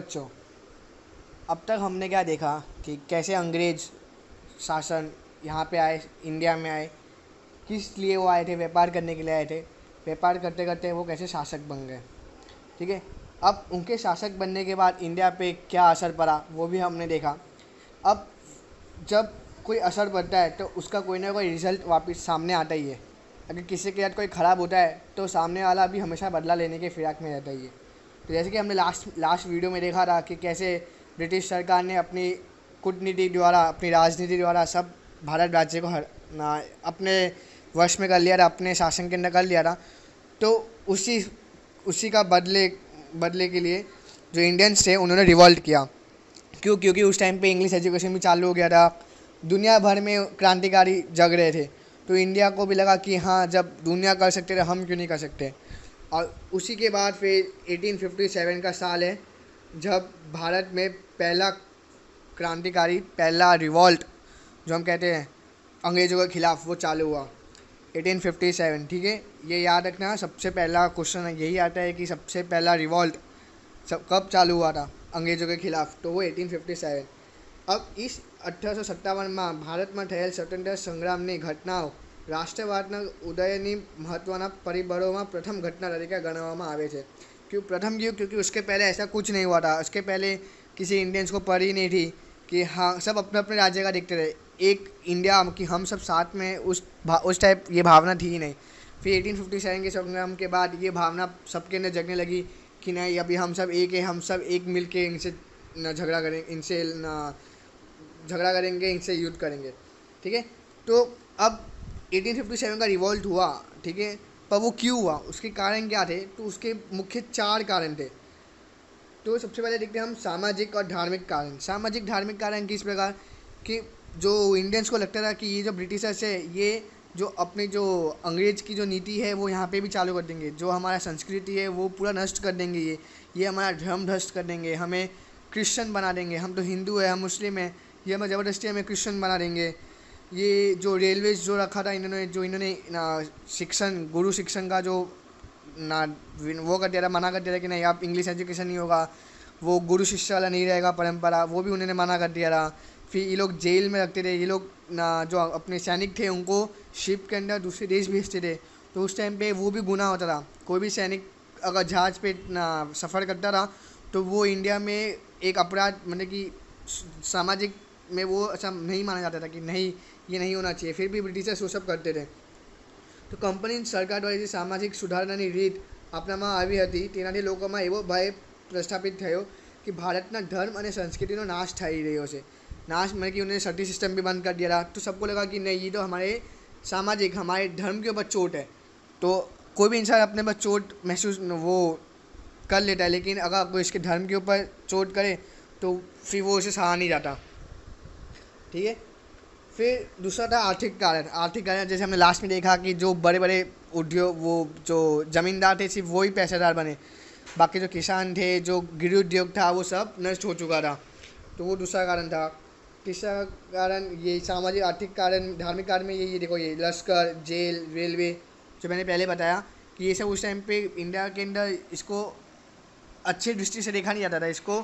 बच्चों अब तक हमने क्या देखा कि कैसे अंग्रेज़ शासन यहाँ पे आए इंडिया में आए किस लिए वो आए थे व्यापार करने के लिए आए थे व्यापार करते करते वो कैसे शासक बन गए ठीक है अब उनके शासक बनने के बाद इंडिया पे क्या असर पड़ा वो भी हमने देखा अब जब कोई असर पड़ता है तो उसका कोई ना कोई रिज़ल्ट वापस सामने आता ही है अगर किसी के साथ कोई ख़राब होता है तो सामने वाला भी हमेशा बदला लेने के फिराक में रहता ही है तो जैसे कि हमने लास्ट लास्ट वीडियो में देखा था कि कैसे ब्रिटिश सरकार ने अपनी कूटनीति द्वारा अपनी राजनीति द्वारा सब भारत राज्य को हर ना, अपने वश में कर लिया था अपने शासन के अंदर कर लिया था तो उसी उसी का बदले बदले के लिए जो इंडियंस थे उन्होंने रिवॉल्ट किया क्यों क्योंकि उस टाइम पे इंग्लिश एजुकेशन भी चालू हो गया था दुनिया भर में क्रांतिकारी जग रहे थे तो इंडिया को भी लगा कि हाँ जब दुनिया कर सकते थे हम क्यों नहीं कर सकते और उसी के बाद फिर 1857 का साल है जब भारत में पहला क्रांतिकारी पहला रिवॉल्ट जो हम कहते हैं अंग्रेज़ों के ख़िलाफ़ वो चालू हुआ 1857 ठीक है ये याद रखना सबसे पहला क्वेश्चन यही आता है कि सबसे पहला रिवॉल्ट सब कब चालू हुआ था अंग्रेज़ों के खिलाफ तो वो 1857 अब इस अठारह में भारत में स्वतंत्रता संग्राम ने घटनाओं राष्ट्रवाद उदय महत्व परिबड़ों में प्रथम घटना तरीके गणा क्यों प्रथम युग क्योंकि उसके पहले ऐसा कुछ नहीं हुआ था उसके पहले किसी इंडियंस को पड़ी नहीं थी कि हाँ सब अपने अपने राज्य का देखते थे एक इंडिया कि हम सब साथ में उस भा, उस टाइप ये भावना थी ही नहीं फिर 1857 के संग्राम के बाद ये भावना सबके अंदर जगने लगी कि नहीं अभी हम सब एक है हम सब एक मिल के इनसे ना झगड़ा करें इनसे ना झगड़ा करेंगे इनसे युद्ध करेंगे ठीक है तो अब 1857 का रिवॉल्ट हुआ ठीक है पर वो क्यों हुआ उसके कारण क्या थे तो उसके मुख्य चार कारण थे तो सबसे पहले देखते हैं हम सामाजिक और धार्मिक कारण सामाजिक धार्मिक कारण किस प्रकार कि जो इंडियंस को लगता था कि ये जो ब्रिटिशर्स है ये जो अपने जो अंग्रेज की जो नीति है वो यहाँ पे भी चालू कर देंगे जो हमारा संस्कृति है वो पूरा नष्ट कर देंगे ये ये हमारा धर्म नष्ट कर देंगे हमें क्रिश्चियन बना देंगे हम तो हिंदू है हम मुस्लिम है ये हमें ज़बरदस्ती हमें क्रिश्चियन बना देंगे ये जो रेलवेज जो रखा था इन्होंने जो इन्होंने शिक्षण गुरु शिक्षण का जो ना वो कर दिया था मना कर दिया था कि नहीं आप इंग्लिश एजुकेशन नहीं होगा वो गुरु शिष्य वाला नहीं रहेगा परंपरा वो भी उन्होंने मना कर दिया था फिर ये लोग जेल में रखते थे ये लोग ना जो अपने सैनिक थे उनको शिप के अंदर दूसरे देश भेजते थे तो उस टाइम पे वो भी गुना होता था कोई भी सैनिक अगर जहाज पे ना सफ़र करता था तो वो इंडिया में एक अपराध मतलब कि सामाजिक में वो ऐसा नहीं माना जाता था कि नहीं ये नहीं होना चाहिए फिर भी ब्रिटिशर्स वो सब करते थे तो कंपनी सरकार द्वारा સામાજિક સુધારણાની રીત આપનામાં આવી હતી में લોકોમાં એવો ભય પ્રસ્થાપિત થયો કે ભારતના ધર્મ અને સંસ્કૃતિનો નાશ થઈ રહ્યો છે नाश मैं कि उन्होंने सटी सिस्टम भी बंद कर दिया था तो सबको लगा कि नहीं ये तो हमारे सामाजिक हमारे धर्म के ऊपर चोट है तो कोई भी इंसान अपने पर चोट महसूस वो कर लेता है लेकिन अगर कोई इसके धर्म के ऊपर चोट करे तो फिर वो उसे सहा नहीं जाता ठीक है फिर दूसरा था आर्थिक कारण आर्थिक कारण जैसे हमने लास्ट में देखा कि जो बड़े बड़े उद्योग वो जो ज़मींदार थे सिर्फ वही पैसेदार बने बाकी जो किसान थे जो गृह उद्योग था वो सब नष्ट हो चुका था तो वो दूसरा कारण था तीसरा कारण ये सामाजिक आर्थिक कारण धार्मिक कारण में ये ये देखो ये लश्कर जेल रेलवे जो मैंने पहले बताया कि ये सब उस टाइम पे इंडिया के अंदर इसको अच्छे दृष्टि से देखा नहीं जाता था इसको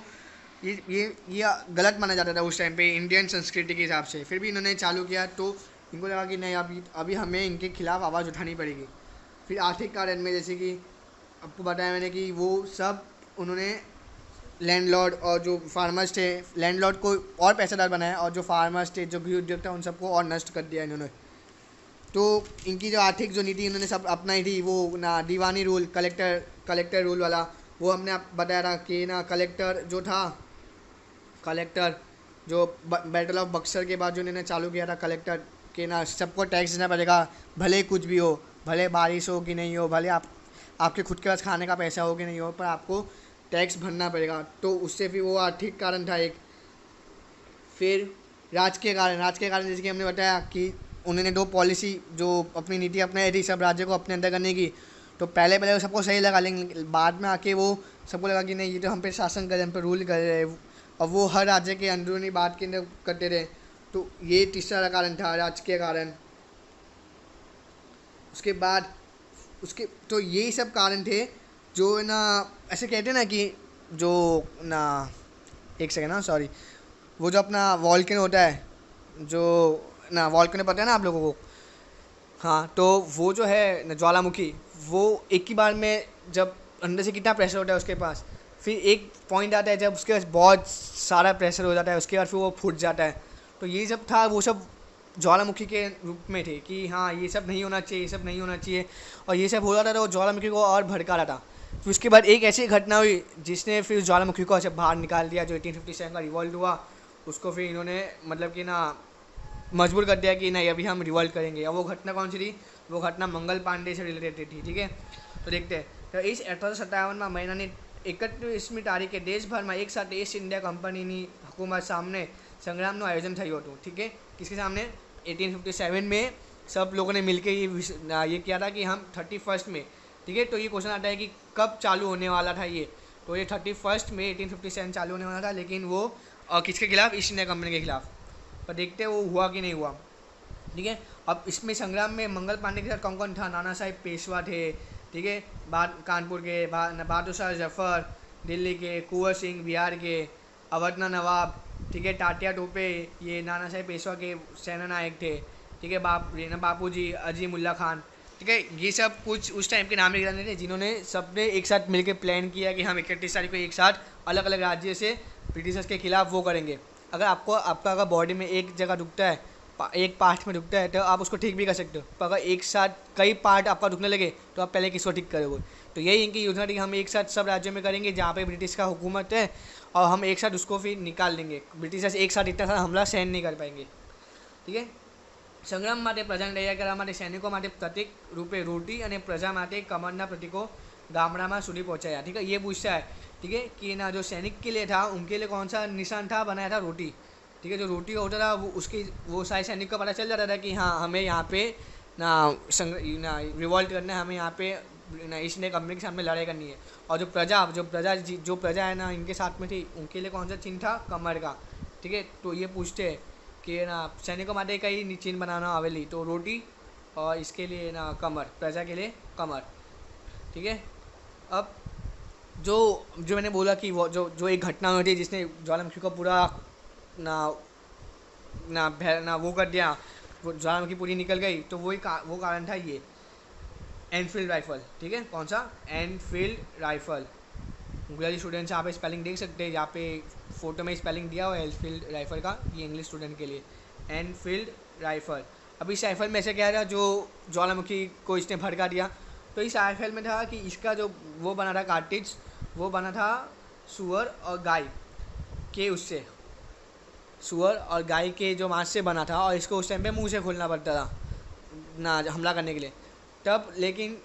ये ये ये गलत माना जाता था उस टाइम पे इंडियन संस्कृति के हिसाब से फिर भी इन्होंने चालू किया तो इनको लगा कि नहीं अभी अभी हमें इनके खिलाफ आवाज़ उठानी पड़ेगी फिर आर्थिक कारण में जैसे कि आपको बताया मैंने कि वो सब उन्होंने लैंडलॉर्ड और जो फार्मर्स थे लैंडलॉर्ड को और पैसेदार बनाया और जो फार्मर्स थे जो भी उद्योग था उन सबको और नष्ट कर दिया इन्होंने तो इनकी जो आर्थिक जो नीति इन्होंने सब अपनाई थी वो ना दीवानी रूल कलेक्टर कलेक्टर रूल वाला वो हमने बताया था कि ना कलेक्टर जो था कलेक्टर जो बैटल ऑफ बक्सर के बाद जो इन्होंने चालू किया था कलेक्टर के ना सबको टैक्स देना पड़ेगा भले कुछ भी हो भले बारिश हो कि नहीं हो भले आप आपके खुद के पास खाने का पैसा हो कि नहीं हो पर आपको टैक्स भरना पड़ेगा तो उससे फिर वो आर्थिक कारण था एक फिर राज के कारण राज के कारण जैसे कि हमने बताया कि उन्होंने दो पॉलिसी जो अपनी नीति अपनाई थी सब राज्य को अपने अंदर करने की तो पहले पहले वो सबको सही लगा लेकिन बाद में आके वो सबको लगा कि नहीं ये तो हम पे शासन कर रहे हैं हम पे रूल कर रहे हैं और वो हर राज्य के अंदरूनी बात के अंदर करते रहे तो ये तीसरा कारण था राजकीय के कारण उसके बाद उसके तो यही सब कारण थे जो ना ऐसे कहते ना कि जो ना एक सेकेंड ना सॉरी वो जो अपना वॉल्किन होता है जो ना वॉल्किन पता है ना आप लोगों को हाँ तो वो जो है ज्वालामुखी वो एक ही बार में जब अंदर से कितना प्रेशर होता है उसके पास फिर एक पॉइंट आता है जब उसके पास बहुत सारा प्रेशर हो जाता है उसके बाद फिर वो फूट जाता है तो ये जब था वो सब ज्वालामुखी के रूप में थे कि हाँ ये सब नहीं होना चाहिए ये सब नहीं होना चाहिए और ये सब हो रहा था तो ज्वालामुखी को और भड़का रहा था फिर उसके बाद एक ऐसी घटना हुई जिसने फिर ज्वालामुखी को ऐसे बाहर निकाल दिया जो एटीन फिफ्टी सेवन का रिवॉल्ट हुआ उसको फिर इन्होंने मतलब कि ना मजबूर कर दिया कि नहीं अभी हम रिवॉल्ट करेंगे और वो घटना कौन सी थी वो घटना मंगल पांडे से रिलेटेड थी ठीक है तो देखते हैं तो इस अठारह सौ सत्तावन में मैना ने देशभर में एक साथ ईस्ट इंडिया कंपनी की हुकूमत सामने संग्राम आयोजन थूँ तो ठीक है किसके सामने एटीन फिफ्टी सेवन में सब लोगों ने मिलकर ये ये किया था कि हम थर्टी फर्स्ट में ठीक है तो ये क्वेश्चन आता है कि कब चालू होने वाला था ये तो ये थर्टी फर्स्ट में एटीन फिफ्टी सेवन चालू होने वाला था लेकिन वो किसके खिलाफ ईस्ट इंडिया कंपनी के खिलाफ पर देखते हैं वो हुआ कि नहीं हुआ ठीक है अब इसमें संग्राम में मंगल पांडे के साथ कौन कौन था नाना साहेब पेशवा थे ठीक है कानपुर के बहादुर शाह जफ़र दिल्ली के कुंवर सिंह बिहार के अवधना नवाब ठीक है टाटिया टोपे ये नाना साहेब पेशवा के सेना नायक थे ठीक है बाप बापू जी अजीम उल्ला खान ठीक है ये सब कुछ उस टाइम के नाम जाने थे जिन्होंने सबने एक साथ मिलकर प्लान किया कि हम इकतीस तारीख को एक साथ अलग अलग राज्य से ब्रिटिशर्स के खिलाफ वो करेंगे अगर आपको आपका अगर बॉडी में एक जगह दुखता है एक पार्ट में रुकता है तो आप उसको ठीक भी कर सकते हो पर अगर एक साथ कई पार्ट आपका रुकने लगे तो आप पहले किसको ठीक करोगे तो यही इनकी योजना थी हम एक साथ सब राज्यों में करेंगे जहाँ पे ब्रिटिश का हुकूमत है और हम एक साथ उसको फिर निकाल देंगे ब्रिटिशर्स एक साथ इतना सारा हमला सहन नहीं कर पाएंगे ठीक है संग्राम સંગ્રામ प्रजा પ્રજાને તૈયાર કરવા માટે સૈનિકો માટે પ્રતિક રૂપે રોટી અને પ્રજા માટે प्रतीकों गामड़ा में સુધી पहुँचाया ठीक है ये पूछता है ठीक है कि ना जो सैनिक के लिए था उनके लिए कौन सा निशान था बनाया था रोटी ठीक है जो रोटी का होता था वो उसकी वो सारे सैनिक को पता चल जाता था कि हाँ हमें यहाँ पे ना संग ना रिवॉल्ट करना है हमें यहाँ पे ना नए कंपनी के सामने लड़ाई करनी है और जो प्रजा जो प्रजा जो प्रजा है ना इनके साथ में थी उनके लिए कौन सा चिन्ह था कमर का ठीक है तो ये पूछते हैं कि ना सैनिकों माते का ही चिन्ह बनाना अवेली तो रोटी और इसके लिए ना कमर प्रजा के लिए कमर ठीक है अब जो जो मैंने बोला कि वो जो जो एक घटना हुई थी जिसने ज्वालामुखी का पूरा ना ना ना वो कर दिया जान की पूरी निकल गई तो वही का, वो कारण था ये एनफील्ड राइफल ठीक है कौन सा एनफील्ड राइफल गुजराती स्टूडेंट्स यहाँ पे स्पेलिंग देख सकते हैं यहाँ पे फोटो में स्पेलिंग दिया हुआ है एनफील्ड राइफल का ये इंग्लिश स्टूडेंट के लिए एनफील्ड राइफल अब इस राइफल में ऐसे क्या था जो ज्वालामुखी को इसने भड़का दिया तो इस राइफल में था कि इसका जो वो बना था कार्टिज वो बना था सुअर और गाय के उससे सुअर और गाय के जो मांस से बना था और इसको उस टाइम पे मुंह से खोलना पड़ता था ना हमला करने के लिए तब लेकिन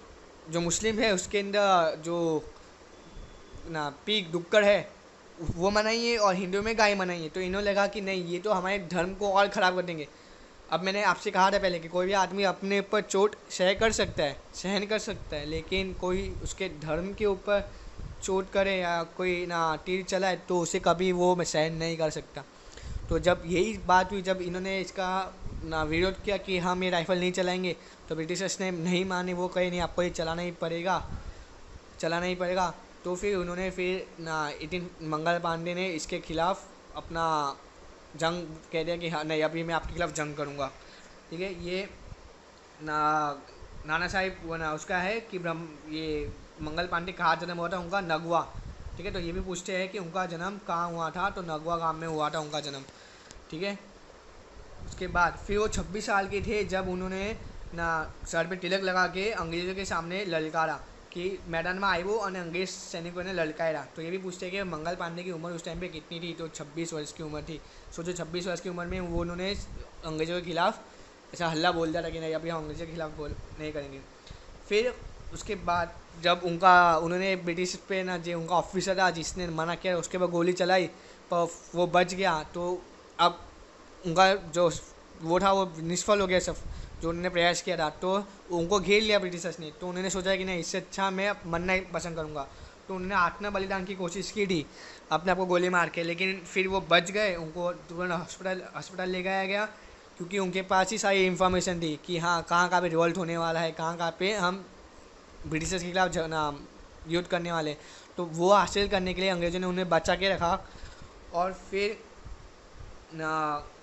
जो मुस्लिम है उसके अंदर जो ना पीक डुक्कड़ है वो मनाइए और हिंदू में गाय मनाइए तो इन्होंने लगा कि नहीं ये तो हमारे धर्म को और ख़राब कर देंगे अब मैंने आपसे कहा था पहले कि कोई भी आदमी अपने ऊपर चोट सह कर सकता है सहन कर सकता है लेकिन कोई उसके धर्म के ऊपर चोट करे या कोई ना तीर चलाए तो उसे कभी वो मैं सहन नहीं कर सकता तो जब यही बात हुई जब इन्होंने इसका ना विरोध किया कि हम ये राइफ़ल नहीं चलाएंगे तो ब्रिटिशर्स ने नहीं माने वो कहे नहीं आपको ये चलाना ही पड़ेगा चलाना ही पड़ेगा तो फिर उन्होंने फिर ना इटिन मंगल पांडे ने इसके खिलाफ़ अपना जंग कह दिया कि हाँ नहीं अभी मैं आपके खिलाफ़ जंग करूँगा ठीक है ये ना नाना साहिब वो ना उसका है कि ब्रह्म ये मंगल पांडे कहा जन्म होता था उनका नगवा ठीक है तो ये भी पूछते हैं कि उनका जन्म कहाँ हुआ था तो नगवा गांव में हुआ था उनका जन्म ठीक है उसके बाद फिर वो छब्बीस साल के थे जब उन्होंने ना सर पे तिलक लगा के अंग्रेज़ों के सामने ललकारा कि मैदान में आए वो और अंग्रेज सैनिकों ने ललकाया तो ये भी पूछते हैं कि मंगल पांडे की उम्र उस टाइम पे कितनी थी तो 26 वर्ष की उम्र थी सोचो 26 वर्ष की उम्र में वो उन्होंने अंग्रेज़ों के खिलाफ ऐसा हल्ला बोल दिया था कि नहीं अभी हम अंग्रेज़ों के खिलाफ बोल नहीं करेंगे फिर उसके बाद जब उनका उन्होंने ब्रिटिश पे ना जो उनका ऑफिसर था जिसने मना किया उसके बाद गोली चलाई पर तो वो बच गया तो अब उनका जो वो था वो निष्फल हो गया सब जो उन्होंने प्रयास किया था तो उनको घेर लिया ब्रिटिशर्स ने तो उन्होंने सोचा कि नहीं इससे अच्छा मैं मरना ही पसंद करूँगा तो उन्होंने आत्मा बलिदान की कोशिश की थी अपने आप को गोली मार के लेकिन फिर वो बच गए उनको तुरंत हॉस्पिटल हॉस्पिटल ले गया गया क्योंकि उनके पास ही सारी इन्फॉर्मेशन थी कि हाँ कहाँ कहाँ पे रिवॉल्ट होने वाला है कहाँ कहाँ पे हम ब्रिटिशर्स के खिलाफ युद्ध करने वाले तो वो हासिल करने के लिए अंग्रेज़ों ने उन्हें बचा के रखा और फिर ना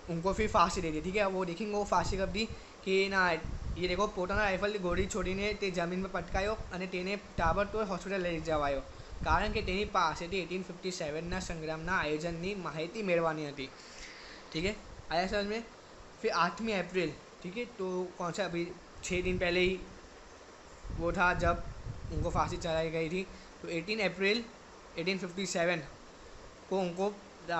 उनको फिर फांसी दे दी ठीक है वो देखेंगे वो फांसी कब दी कि ना ये राइफल गोली એ દેખો પોતાના રાઇફલની ગોળી છોડીને તે જમીનમાં પટકાયો અને તેને તાબડતોડ હોસ્પિટલ લઈ જવાયો કારણ કે તેની પાસેથી એટીન संग्राम ना आयोजन की महिती मेरवानी थी ठीक है आया समझ में फिर आठवीं अप्रैल ठीक है तो कौन सा अभी छः दिन पहले ही वो था जब उनको फांसी चढ़ाई गई थी तो 18 अप्रैल 1857 को उनको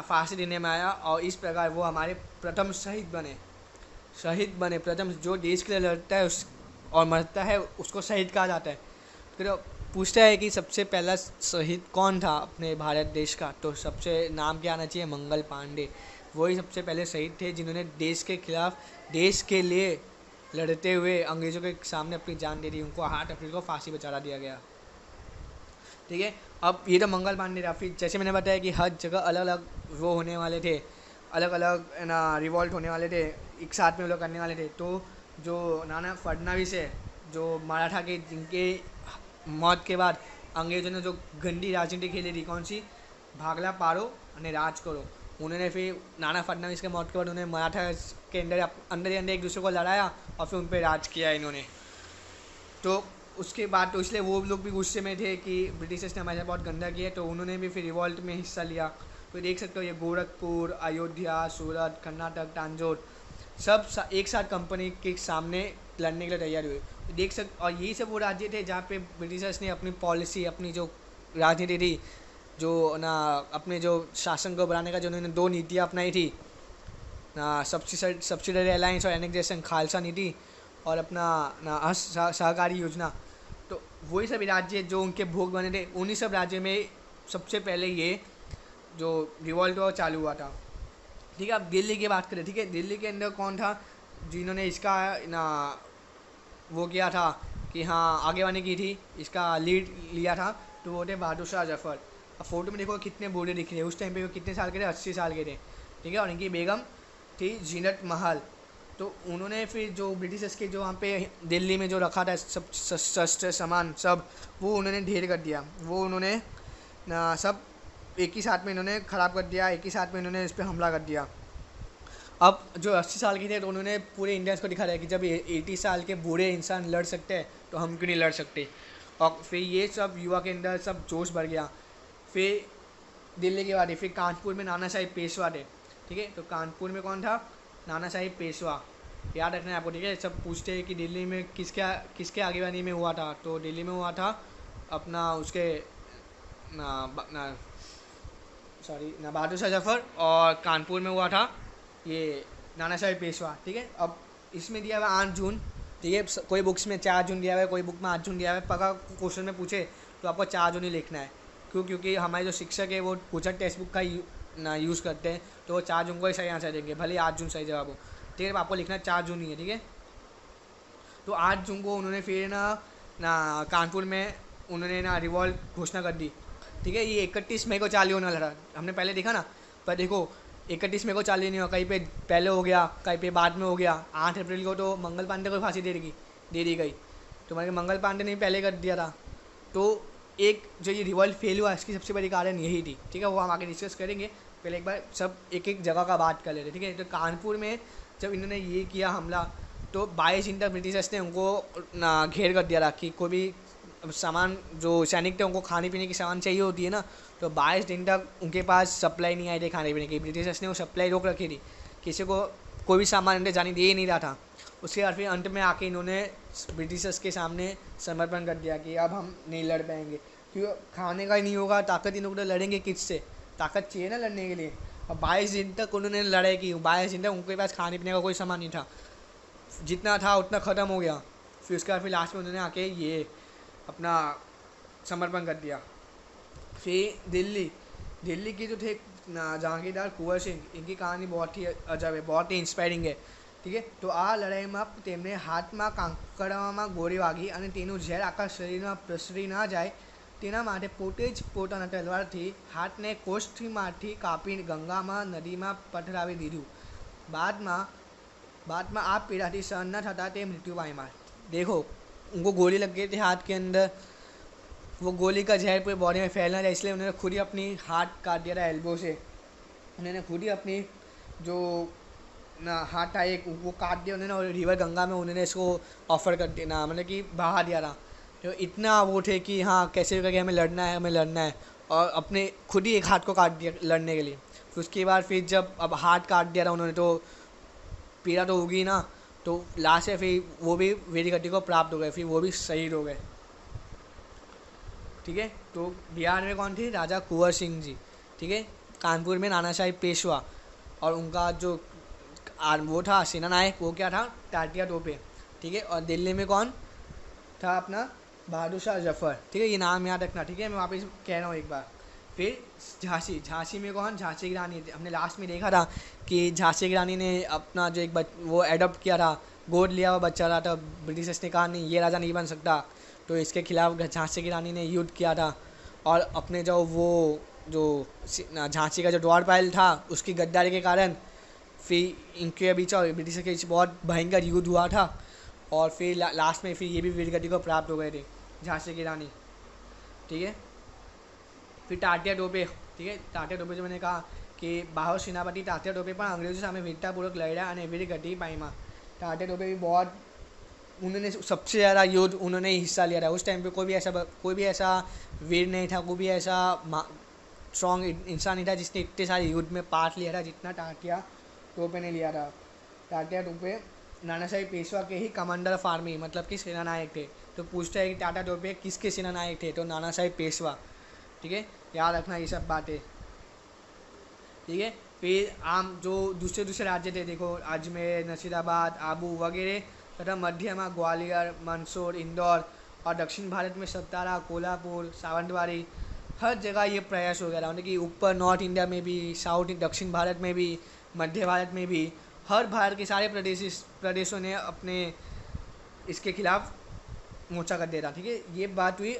फांसी देने में आया और इस प्रकार वो हमारे प्रथम शहीद बने शहीद बने प्रथम जो देश के लिए लड़ता है उस और मरता है उसको शहीद कहा जाता है फिर पूछता है कि सबसे पहला शहीद कौन था अपने भारत देश का तो सबसे नाम क्या आना चाहिए मंगल पांडे वही सबसे पहले शहीद थे जिन्होंने देश के खिलाफ देश के लिए लड़ते हुए अंग्रेज़ों के सामने अपनी जान दे दी उनको आठ अप्रैल को फांसी पर चढ़ा दिया गया ठीक है अब ये तो मंगल पांडे फिर जैसे मैंने बताया कि हर जगह अलग अलग वो होने वाले थे अलग अलग ना रिवॉल्ट होने वाले थे एक साथ में लोग करने वाले थे तो जो नाना फडनाविस है जो मराठा के जिनके मौत के बाद अंग्रेजों ने जो गंदी राजनीति खेली थी कौन सी भागला पारो અને राज करो उन्होंने फिर नाना फडनवीस के मौत के बाद उन्हें मराठा के अंदर अंदर ही अंदर एक दूसरे को लड़ाया और फिर उन पर राज किया इन्होंने तो उसके बाद तो इसलिए वो लोग भी गुस्से में थे कि ब्रिटिशर्स ने हमारे बहुत गंदा किया तो उन्होंने भी फिर रिवॉल्ट में हिस्सा लिया तो देख सकते हो ये गोरखपुर अयोध्या सूरत कर्नाटक तांजोर सब सा, एक साथ कंपनी के सामने लड़ने के लिए तैयार हुए तो देख सक और यही सब वो राज्य थे जहाँ पे ब्रिटिशर्स ने अपनी पॉलिसी अपनी जो राजनीति थी जो ना अपने जो शासन को बढ़ाने का जो उन्होंने दो नीतियाँ अपनाई थी ना सब्सिड सब्सिडरी अलायंस और एनेक्जेशन खालसा नीति और अपना ना सहकारी योजना तो वही सभी राज्य जो उनके भोग बने थे उन्हीं सब राज्य में सबसे पहले ये जो रिवॉल्ट हुआ चालू हुआ था ठीक है अब दिल्ली की बात करें ठीक है दिल्ली के अंदर कौन था जिन्होंने इसका ना वो किया था कि हाँ आगे बने की थी इसका लीड लिया था तो वो थे बहादुर शाह जफर अब फोटो में देखो कितने बूढ़े दिख रहे हैं उस टाइम पे वो कितने साल के थे अस्सी साल के थे ठीक है और इनकी बेगम थी जीनत महल तो उन्होंने फिर जो ब्रिटिशर्स के जो वहाँ पे दिल्ली में जो रखा था सब शस्त्र सामान सब वो उन्होंने ढेर कर दिया वो उन्होंने सब एक ही साथ में इन्होंने ख़राब कर दिया एक ही साथ में इन्होंने इस पर हमला कर दिया अब जो अस्सी साल के थे तो उन्होंने पूरे इंडियंस को दिखा दिया कि जब एटी साल के बूढ़े इंसान लड़ सकते हैं तो हम क्यों नहीं लड़ सकते और फिर ये सब युवा के अंदर सब जोश भर गया फिर दिल्ली के बाद फिर कानपुर में नाना साहिब पेशवा थे ठीक है तो कानपुर में कौन था नाना साहिब पेशवा याद रखना है आपको ठीक है सब पूछते हैं कि दिल्ली में किसके किसके आगेवानी में हुआ था तो दिल्ली में हुआ था अपना उसके ना, ना सॉरी ना बहादुर शाह जफर और कानपुर में हुआ था ये नाना साहेब पेशवा ठीक है अब इसमें दिया हुआ आठ जून ठीक है कोई बुक्स में चार जून दिया हुआ है कोई बुक में आठ जून दिया हुआ है पका क्वेश्चन में पूछे तो आपको चार जून ही लिखना है क्यों क्योंकि हमारे जो शिक्षक है वो पूछा टेक्स्ट बुक का यू, ना यूज़ करते हैं तो वो चार जून को ही सही आंसर देंगे भले आठ जून सही जवाब हो ठीक है आपको लिखना चार जून ही है ठीक है तो आठ जून को उन्होंने फिर ना ना कानपुर में उन्होंने ना रिवॉल्व घोषणा कर दी ठीक है ये इकतीस मई को चालू होने वाला हमने पहले देखा ना पर देखो इकतीस मई को चालू नहीं हुआ कहीं पे पहले हो गया कहीं पे बाद में हो गया आठ अप्रैल को तो मंगल पांडे को फांसी दे दी दे दी गई तो मैंने मतलब मंगल पांडे ने पहले कर दिया था तो एक जो ये रिवॉल्व फेल हुआ इसकी सबसे बड़ी कारण यही थी ठीक है वो हम आगे डिस्कस करेंगे पहले एक बार सब एक एक जगह का बात कर लेते ठीक है तो कानपुर में जब इन्होंने ये किया हमला तो बाईस इंटर ब्रिटिशर्स ने उनको घेर कर दिया था कि कोई भी सामान जो सैनिक थे उनको खाने पीने की सामान चाहिए होती है ना तो बाईस दिन तक उनके पास सप्लाई नहीं आई थी खाने पीने की ब्रिटिशर्स ने वो सप्लाई रोक रखी थी किसी को कोई भी सामान उन्हें जाने दे ही नहीं रहा था उसके बाद फिर अंत में आके इन्होंने ब्रिटिशर्स के सामने समर्पण कर दिया कि अब हम नहीं लड़ पाएंगे क्यों खाने का ही नहीं होगा ताकत इन लोग लड़ेंगे किस से ताकत चाहिए ना लड़ने के लिए अब बाईस दिन तक उन्होंने लड़ाई की बाईस दिन तक उनके पास खाने पीने का कोई सामान नहीं था जितना था उतना ख़त्म हो गया फिर उसके बाद फिर लास्ट में उन्होंने आके ये अपना समर्पण कर दिया फिर दिल्ली दिल्ली की जो थे जहाँगीरदार कुंवर सिंह इनकी कहानी बहुत ही अजब है बहुत ही इंस्पायरिंग है ઠીક છે તો આ લડાઈમાં તેમને હાથમાં કાંકરામાં ગોળી વાગી અને તેનું ઝેર આખા શરીરમાં પ્રસરી ન જાય તેના માટે પોતે જ પોતાના તલવારથી હાથને કોષ્ઠીમાંથી કાપી ગંગામાં નદીમાં પથરાવી દીધું બાદમાં બાદમાં આ પીડાથી સહન ન થતાં તે મૃત્યુ પામ્યા દેખો उनको ગોળી लग गई थी हाथ के अंदर वो गोली का जहर पूरी बॉडी में फैलना था इसलिए उन्होंने खुद ही अपनी हाथ काट दिया था एल्बो से उन्होंने खुद हाथ था एक वो काट दिया उन्होंने और रिवर गंगा में उन्होंने इसको ऑफ़र कर दिया ना मतलब कि बहा दिया था तो इतना वो थे कि हाँ कैसे भी करके हमें लड़ना है हमें लड़ना है और अपने खुद ही एक हाथ को काट दिया लड़ने के लिए फिर उसके बाद फिर जब अब हाथ काट दिया था उन्होंने तो पीड़ा तो होगी ना तो लास्ट है फिर वो भी वीरगति को प्राप्त हो गए फिर वो भी शहीद हो गए ठीक है तो बिहार में कौन थे राजा कुंवर सिंह जी ठीक है कानपुर में नाना साहिब पेशवा और उनका जो आर वो था सेना नायक वो क्या था टाटिया टोपे ठीक है और दिल्ली में कौन था अपना बहादुर शाह जफर ठीक है ये नाम याद रखना ठीक है मैं वापस कह रहा हूँ एक बार फिर झांसी झांसी में कौन झांसी की रानी हमने लास्ट में देखा था कि झांसी की रानी ने अपना जो एक बच वो एडोप्ट किया था गोद लिया हुआ बच्चा रहा था तो ब्रिटिशर्स ने कहा नहीं ये राजा नहीं बन सकता तो इसके खिलाफ झांसी की रानी ने युद्ध किया था और अपने जो वो जो झांसी का जो द्वारपाल था उसकी गद्दारी के कारण في انكوي ابھی ચાલી બીટીસ કેચ બહોત ભયંકર યુદ્ધ ہوا تھا اور ફિર લાસ્ટ મે ફિર યે ભી વીર ગઢી કો પ્રાપ્ત હો ગયે थे झांसी की रानी ठीक है फिટાટિયા ડોબે ঠিক है टाटे डोબે મેને કહા કે બહા શિનાપતિ તાટે ડોબે પર અંગ્રેજો સે અમે વીરતા પુરક લડયા અને વીર ગઢી પાઈ માં તાટે ડોબે ભી બહોત ઉનोने ਸਭ سے જ્યાਦਾ યો ઉનोने हिस्सा लिया रहा उस टाइम पे કોઈ بھی ایسا કોઈ بھی ایسا વીર નહી تھا કો ભી એસા સ્ટ્રોંગ ઇન્સાન હતા جسને ઇતસેારે યુદ્ધ મે પાર્ટ લે રહા જીતના તાટિયા रुपये ने लिया था टाटा रुपये नाना साहेब पेशवा के ही कमांडर ऑफ आर्मी मतलब कि सेनानायक थे तो पूछता है कि टाटा टोपे किसके सेनानायक थे तो नाना साहेब पेशवा ठीक है याद रखना ये सब बातें ठीक है फिर आम जो दूसरे दूसरे राज्य थे देखो अजमेर नसीराबाद आबू वगैरह तथा मध्य में ग्वालियर मंदसौर इंदौर और दक्षिण भारत में सतारा कोल्हापुर सावंतवाड़ी हर जगह ये प्रयास हो गया था मतलब कि ऊपर नॉर्थ इंडिया में भी साउथ दक्षिण भारत में भी मध्य भारत में भी हर भारत के सारे प्रदेश प्रदेशों ने अपने इसके खिलाफ मोर्चा कर दिया था ठीक है ये बात हुई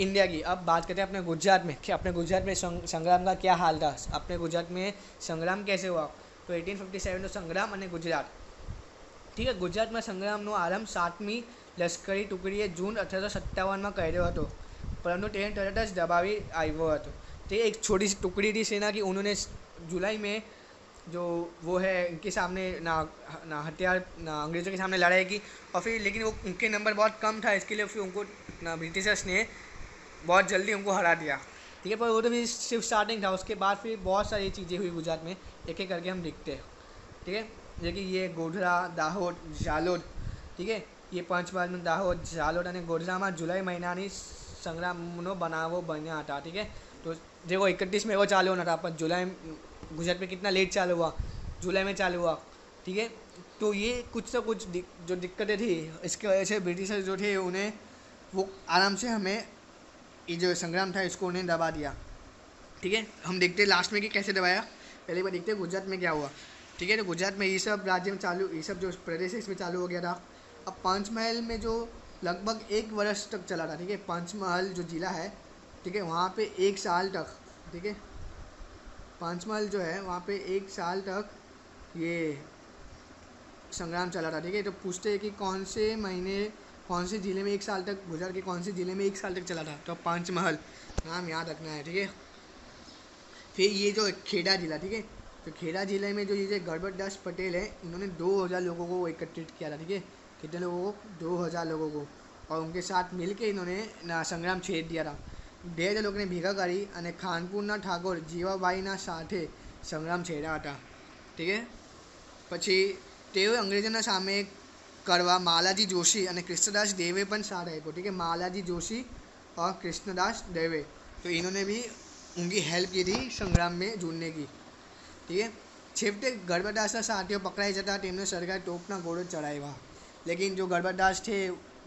इंडिया की अब बात करते हैं अपने गुजरात में कि अपने गुजरात में संग्राम का क्या हाल था अपने गुजरात में संग्राम कैसे हुआ तो તો એટીન ફિફ્ટી સેવનનો સંગ્રામ અને गुजरात ઠીક છે ગુજરાતમાં સંગ્રામનો આરંભ સાતમી લશ્કરી ટુકડીએ જૂન અઢારસો સત્તાવનમાં કર્યો હતો परंतु તેને तरत दबावी आयो આવ્યો ते एक छोटी सी टुकड़ी थी सेना की उन्होंने जुलाई में जो वो है इनके सामने ना ना हथियार ना अंग्रेज़ों के सामने लड़ाई की और फिर लेकिन वो उनके नंबर बहुत कम था इसके लिए फिर उनको ना ब्रिटिशर्स ने बहुत जल्दी उनको हरा दिया ठीक है पर वो तो भी सिर्फ स्टार्टिंग था उसके बाद फिर बहुत सारी चीज़ें हुई गुजरात में एक एक करके हम देखते हैं ठीक है देखिए ये गोधरा दाहोद ठीक है ये દાહોદ ઝાલોદ में दाहोद એ પંચમહાલનું गोधरा में जुलाई ગોધરામાં संग्राम बनावो बना था ठीक है तो देखो इकतीस में वो चालू होना था पर जुलाई गुजरात में कितना लेट चालू हुआ जुलाई में चालू हुआ ठीक है तो ये कुछ ना कुछ दिक, जो दिक्कतें थी इसकी वजह से ब्रिटिशर्स जो थे उन्हें वो आराम से हमें ये जो संग्राम था इसको उन्हें दबा दिया ठीक है हम देखते लास्ट में कि कैसे दबाया पहले बार देखते हैं गुजरात में क्या हुआ ठीक है तो गुजरात में ये सब राज्य में चालू ये सब जो प्रदेश है इसमें चालू हो गया था अब पाँच महल में जो लगभग एक वर्ष तक चला था ठीक है पाँच महल जो ज़िला है ठीक है वहाँ पे एक साल तक ठीक है पाँच जो है वहाँ पे एक साल तक ये संग्राम चला था ठीक है तो पूछते हैं कि कौन से महीने कौन से ज़िले में एक साल तक गुजरात के कौन से ज़िले में एक साल तक चला था तो पंचमहल नाम याद रखना है ठीक है फिर ये जो खेड़ा ज़िला ठीक है तो खेड़ा ज़िले में जो ये गड़बड़ दास पटेल है इन्होंने दो हज़ार लोगों को एकत्रित किया था ठीक है कितने लोगों को दो हज़ार लोगों को और उनके साथ मिल के इन्होंने संग्राम छेड़ दिया था ડેઢ લોકોને ભેગા કરી અને ખાનપુરના ઠાકોર જીવાબાઈના સાથે સંગ્રામ છેડ્યા હતા ઠીક છે પછી તેઓ અંગ્રેજોના સામે કરવા માલાજી જોશી અને કૃષ્ણદાસ દેવે પણ સાથ આપ્યો ઠીક છે માલાજી જોશી और कृष्णदास देवे तो इन्होंने भी उनकी हेल्प की थी संग्राम में जुड़ने की ठीक है છેવટે ગરબરદાસના સાથીઓ પકડાઈ જતા તેમને સરકાર ટોપના ઘોડો ચડાવ્યા લેકિન જો ગરબરદાસ છે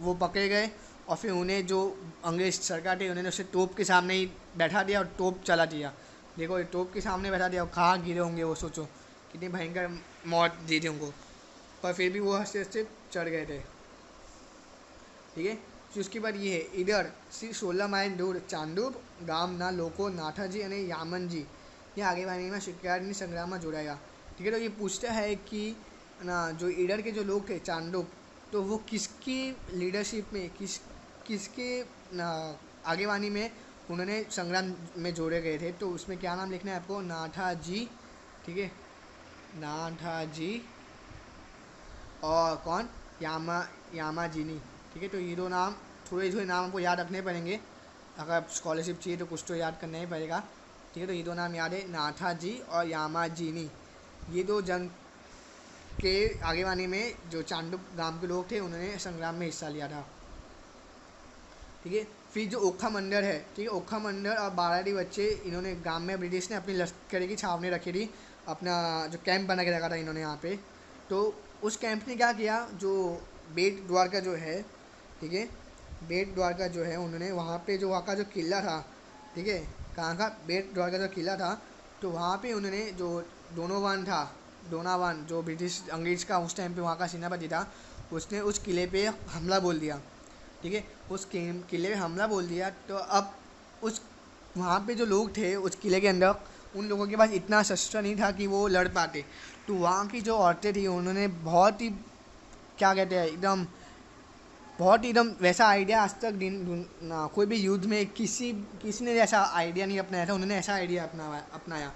વો પકડે ગયે और फिर उन्हें जो अंग्रेज सरकार थी उन्होंने उसे तोप के सामने ही बैठा दिया और तोप चला दिया देखो ये तोप के सामने बैठा दिया और कहाँ गिरे होंगे वो सोचो कितनी भयंकर मौत दी थी उनको पर फिर भी वो हंसते हंसते चढ़ गए थे ठीक है फिर उसके बाद ये है इधर श्री सोलह माइल दूर ना लोको ચાંદુપ ગામના લોકો નાથાજી અને યામનજી ને આગેवानीમાં શિકારની સંગ્રામમાં गया ठीक है तो ये पूछता है कि ना जो इडर के जो लोग थे चांदुप तो वो किसकी लीडरशिप में किस किसके आगेवानी में उन्होंने संग्राम में जोड़े गए थे तो उसमें क्या नाम लिखना है आपको नाठा जी ठीक है नाठा जी और कौन यामा यामा जीनी ठीक है तो ये दो नाम थोड़े थोड़े नाम आपको याद रखने पड़ेंगे अगर स्कॉलरशिप चाहिए तो कुछ तो याद करना ही पड़ेगा ठीक है तो ये दो नाम याद है नाथा जी और यामा जीनी ये दो जंग के आगेवानी में जो चांडू गांव के लोग थे उन्होंने संग्राम में हिस्सा लिया था ठीक है फिर जो ओखा मंडर है ठीक है ओखा मंदिर और बाराडी बच्चे इन्होंने गांव में ब्रिटिश ने अपनी लश्कर की छावनी रखी थी अपना जो कैंप बना के रखा था इन्होंने यहाँ पे तो उस कैंप ने क्या किया जो बेट द्वारका जो है ठीक है बेट द्वारका जो है उन्होंने वहाँ पे जो वहाँ का जो किला था ठीक है कहाँ का बेट द्वारका जो किला था तो वहाँ पे उन्होंने जो दोनों था डोनावान जो ब्रिटिश अंग्रेज का उस टाइम पे वहाँ का सेनापति था उसने उस किले पे हमला बोल दिया ठीक है उस किले पे हमला बोल दिया तो अब उस वहाँ पे जो लोग थे उस किले के अंदर उन लोगों के पास इतना शस्त्र नहीं था कि वो लड़ पाते तो वहाँ की जो औरतें थी उन्होंने बहुत ही क्या कहते हैं एकदम बहुत ही एकदम वैसा आइडिया आज तक दिन ना कोई भी युद्ध में किसी किसी ने ऐसा आइडिया नहीं अपनाया था उन्होंने ऐसा आइडिया अपना अपनाया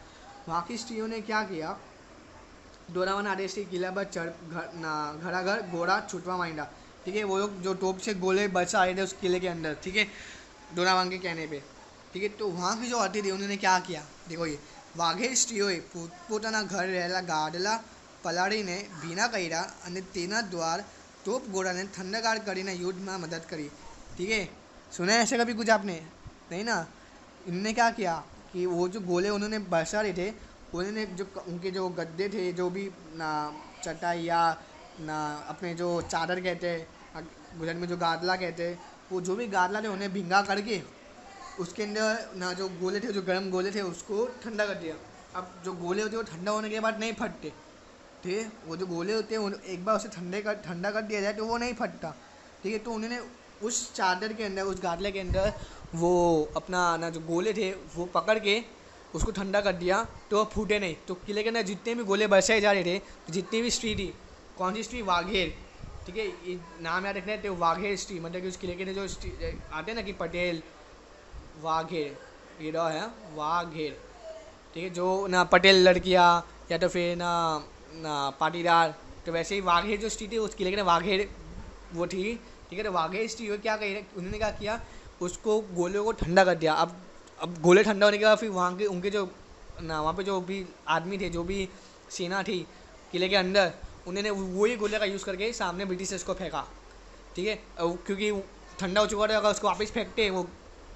वहाँ की स्त्रियों ने क्या किया डोरावन आदेश किला पर चढ़ घर ना घड़ा घर घोड़ा छुटवा माइंडा ठीक है वो लोग जो टोप से गोले बचा आए थे उस किले के अंदर ठीक है वांग के कहने पे ठीक है तो वहाँ की जो थे उन्होंने क्या किया देखो ये पोताना घर रहला गाडला पलाड़ी ने भीना कहरा કર્યા तेना द्वार દ્વાર घोड़ा ने ઠંડગાર कर युद्ध में मदद करी ठीक है सुना ऐसे कभी कुछ आपने नहीं ना इनने क्या किया कि वो जो गोले उन्होंने बरसा रहे थे उन्होंने जो उनके जो गद्दे थे जो भी ना चटाई या ना अपने जो चादर कहते हैं गुजरात में जो गादला कहते हैं वो जो भी गादला थे उन्हें भिंगा करके उसके अंदर ना जो गोले थे जो गर्म गोले थे उसको ठंडा कर दिया अब जो गोले होते हैं वो ठंडा होने के बाद नहीं फटते थे वो जो गोले होते हैं एक बार उसे ठंडे कर ठंडा कर दिया जाए तो वो नहीं फटता ठीक है तो उन्होंने उस चादर के अंदर उस गादले के अंदर वो अपना ना जो गोले थे वो पकड़ के उसको ठंडा कर दिया तो वह फूटे नहीं तो किले के अंदर जितने भी गोले बरसाए जा रहे थे जितनी भी स्त्री थी कौन सी स्ट्री वाघेर ठीक है नाम याद रखना है तो वाघेर स्ट्री मतलब कि उस किले के जो आते हैं ना कि पटेल वाघेर ये रहा है वाघेर ठीक है जो ना पटेल लड़कियाँ या तो फिर ना ना पाटीदार तो वैसे ही वाघेर जो स्ट्री थी उस किले के ना वाघेर वो थी ठीक है तो वाघेर स्ट्री वो क्या कही उन्होंने क्या किया उसको गोले को ठंडा कर दिया अब अब गोले ठंडा होने के बाद फिर वहाँ के उनके जो ना वहाँ पे जो भी आदमी थे जो भी सेना थी किले के अंदर उन्होंने वही गोले का यूज़ करके सामने ब्रिटिशर्स को फेंका ठीक है क्योंकि ठंडा हो चुका था अगर उसको वापस फेंकते वो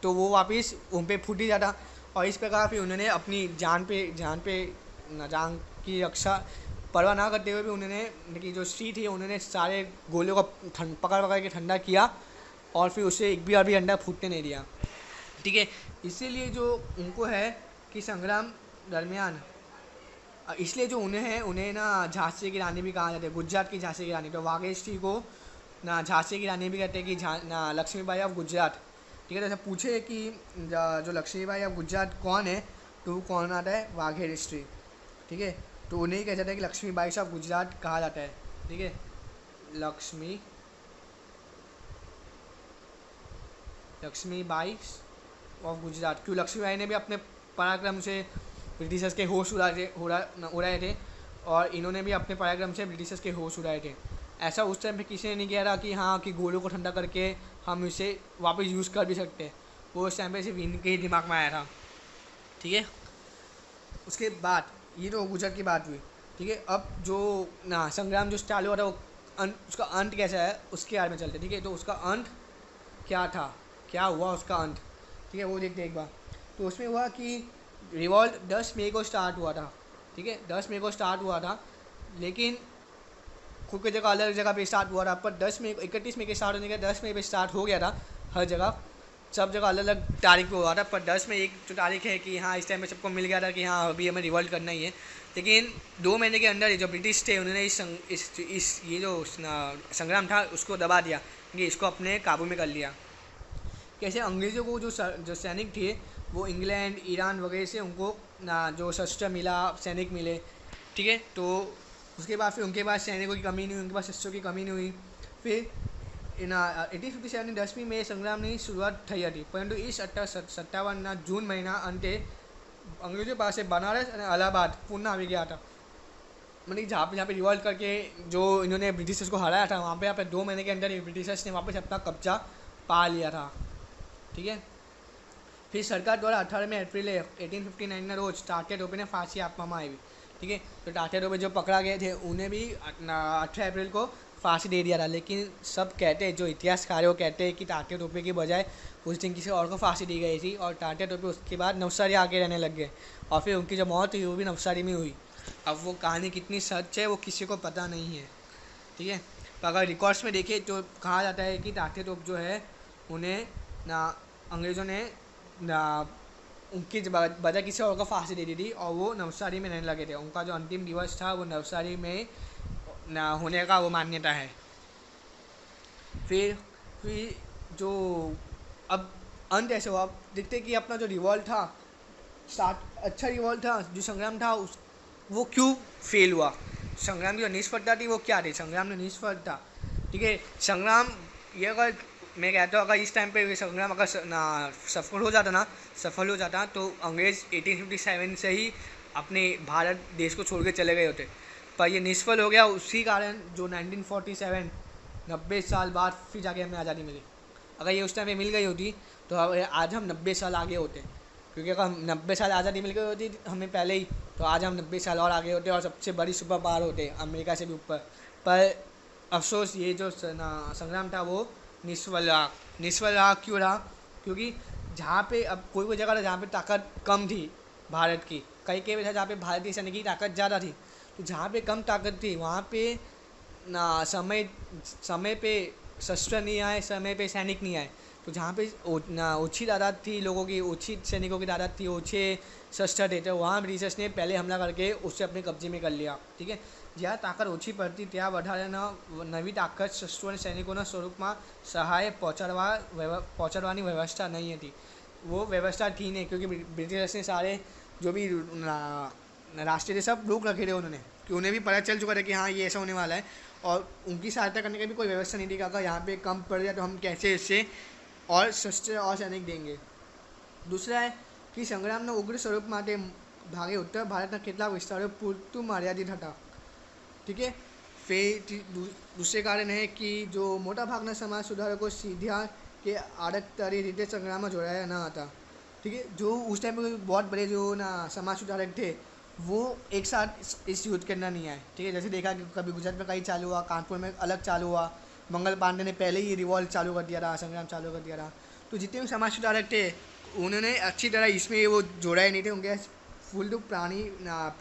तो वो वापस उन पर फूट ही जाता और इस प्रकार फिर उन्होंने अपनी जान पे जान पे जान की रक्षा परवाह ना करते हुए भी उन्होंने मतलब कि जो सी थी उन्होंने सारे गोलियों को ठंड पकड़ पकड़ के ठंडा किया और फिर उसे एक भी और भी अंडा फूटने नहीं दिया ठीक है इसीलिए जो उनको है कि संग्राम दरमियान इसलिए जो उन्हें है उन्हें ना झांसी की रानी भी कहा जाता है गुजरात की झांसी की रानी तो वागेश जी को ना झांसी की रानी भी कहते हैं कि ना ना लक्ष्मीबाई ऑफ गुजरात ठीक है जैसे तो पूछे कि जो लक्ष्मीबाई ऑफ गुजरात कौन है तो कौन आता है वाघेश जी ठीक है तो उन्हें ही कह जाता है कि लक्ष्मीबाई ऑफ गुजरात कहा जाता है ठीक है लक्ष्मी लक्ष्मीबाई ऑफ गुजरात क्यों लक्ष्मीबाई ने भी अपने पराक्रम से ब्रिटिशर्स के होश उड़ा थे उड़ाए थे और इन्होंने भी अपने पराक्रम से ब्रिटिशर्स के होश उड़ाए थे ऐसा उस टाइम पे किसी ने नहीं कह रहा कि हाँ कि गोलों को ठंडा करके हम इसे वापस यूज़ कर भी सकते हैं वो उस टाइम पे सिर्फ इनके ही दिमाग में आया था ठीक है उसके बाद ये तो गुजर की बात हुई ठीक है अब जो ना संग्राम जो चालू हुआ था वो अंत उसका अंत कैसा है उसके बारे में चलते ठीक है तो उसका अंत क्या था क्या हुआ उसका अंत ठीक है वो देखते एक बार तो उसमें हुआ कि रिवॉल्ट दस मई को स्टार्ट हुआ था ठीक है दस मई को स्टार्ट हुआ था लेकिन खुद की जगह अलग जगह पे स्टार्ट हुआ था पर दस मई को इकतीस मई के स्टार्ट होने के दस मई पे स्टार्ट हो गया था हर जगह सब जगह अलग अलग तारीख पे हुआ था पर दस में एक जो तारीख है कि हाँ इस टाइम में सबको मिल गया था कि हाँ अभी हमें रिवॉल्ट करना ही है लेकिन दो महीने के अंदर जो ब्रिटिश थे उन्होंने इस संग, इस, इस ये जो संग्राम था उसको दबा दिया कि इसको अपने काबू में कर लिया कैसे अंग्रेज़ों को जो जो सैनिक थे वो इंग्लैंड ईरान वगैरह से उनको जो शस्त्र मिला सैनिक मिले ठीक है तो उसके बाद फिर उनके पास सैनिकों की कमी नहीं हुई उनके पास शस्त्रों की कमी नहीं हुई फिर एटीन फिफ्टी सेवन दसवीं में संग्राम સંગ્રામની शुरुआत थी थी परंतु इस અઠ્ઠા सत्तावन जून महीना અંતે अंग्रेज़ों पास बनारस और अलाहाबाद पुनः आ गया था मतलब जहाँ पे जहाँ पे रिवॉल्ट करके जो इन्होंने ब्रिटिशर्स को हराया था वहाँ पे यहाँ पे दो महीने के अंदर ब्रिटिशर्स ने वापस अपना कब्जा पा लिया था ठीक है ફિર સરકાર દ્વારા अप्रैल एटीन फिफ्टी नाइन में रोज़ ટાટે टोपे ने फांसी आप ठीक है तो टाटे टोपे जो पकड़ा गए थे उन्हें भी अठारह अप्रैल को फांसी दे दिया था लेकिन सब कहते हैं जो इतिहासकार है वो कहते हैं कि टाटे टोपे की बजाय उस दिन किसी और को फांसी दी गई थी और टाटे टोपे उसके बाद नवसारी आके रहने लग गए और फिर उनकी जो मौत हुई वो भी नवसारी में हुई अब वो कहानी कितनी सच है वो किसी को पता नहीं है ठीक है तो अगर रिकॉर्ड्स में देखें तो कहा जाता है कि टाटे टोप जो है उन्हें ना अंग्रेज़ों ने उनकी वजह किसी और को फांसी दे दी थी और वो नवसारी में रहने लगे थे उनका जो अंतिम दिवस था वो नवसारी में ना होने का वो मान्यता है फिर फिर जो अब अंत ऐसे हुआ देखते कि अपना जो रिवॉल्व था स्टार्ट अच्छा रिवॉल्व था जो संग्राम था उस वो क्यों फेल हुआ संग्राम की जो निष्फलता थी वो क्या थी संग्राम ने निष्फलता ठीक है संग्राम ये अगर मैं कहता हूँ अगर इस टाइम पे भी संग्राम अगर सफल हो जाता ना सफल हो जाता तो अंग्रेज़ 1857 से ही अपने भारत देश को छोड़ के चले गए होते पर ये निष्फल हो गया उसी कारण जो 1947 नब्बे साल बाद फिर जाके हमें आज़ादी मिली अगर ये उस टाइम पे मिल गई होती तो आज हम नब्बे साल आगे होते क्योंकि अगर हम नब्बे साल आज़ादी मिल गई होती हमें पहले ही तो आज हम नब्बे साल और आगे होते और सबसे बड़ी सुपर पावर होते अमेरिका से भी ऊपर पर अफसोस ये जो संग्राम था वो निस्वलाक निस्वलाक क्यों रहा क्योंकि जहाँ पे अब कोई कोई जगह था जहाँ पे ताकत कम थी भारत की कई कई वजह जहाँ पे भारत की सैनिक की ताकत ज़्यादा थी तो जहाँ पे कम ताकत थी वहाँ पे ना समय समय पे शस्त्र नहीं आए समय पे सैनिक नहीं आए तो जहाँ पे ना ओछी तादाद थी लोगों की ओछी सैनिकों की तादाद थी ओछे शस्त्र थे तो वहाँ ब्रिटिशर्स ने पहले हमला करके उससे अपने कब्जे में कर लिया ठीक है ताकत ओछी पड़ती પડતી ત્યાં વધારાનો નવી તાકાત શસ્ત્રો सैनिकों स्वरूप में सहाय પહોંચાડવા पहुँचाड़ी व्यवस्था नहीं थी वो व्यवस्था थी नहीं क्योंकि ब्रिटिशर्स ने सारे जो भी राष्ट्रीय थे सब रोक रखे थे उन्होंने कि उन्हें भी पता चल चुका था कि हाँ ये ऐसा होने वाला है और उनकी सहायता करने का भी कोई व्यवस्था नहीं थी अगर यहाँ पे कम पड़ जाए तो हम कैसे इससे और शस्त्र और सैनिक देंगे दूसरा है कि સંગ્રામના ઉગ્ર સ્વરૂપ માટે उत्तर भारत ભારતના કેટલાક विस्तारों પૂરતું मर्यादित था ठीक है फिर दूसरे कारण है जो मोटा भागना समाज મોટા को सीधा के आड़क तारी रीते संग्राम में जोड़ाया ना आता ठीक है जो उस टाइम में बहुत बड़े जो ना समाज सुधारक थे वो एक साथ इस युद्ध के अंदर नहीं आए ठीक है जैसे देखा कि कभी गुजरात में कहीं चालू हुआ कानपुर में अलग चालू हुआ मंगल पांडे ने पहले ही रिवॉल्व चालू कर दिया था संग्राम चालू कर दिया था तो जितने भी समाज सुधारक थे उन्होंने अच्छी तरह इसमें वो जोड़ाए नहीं थे उनके फुल टू तो प्राणी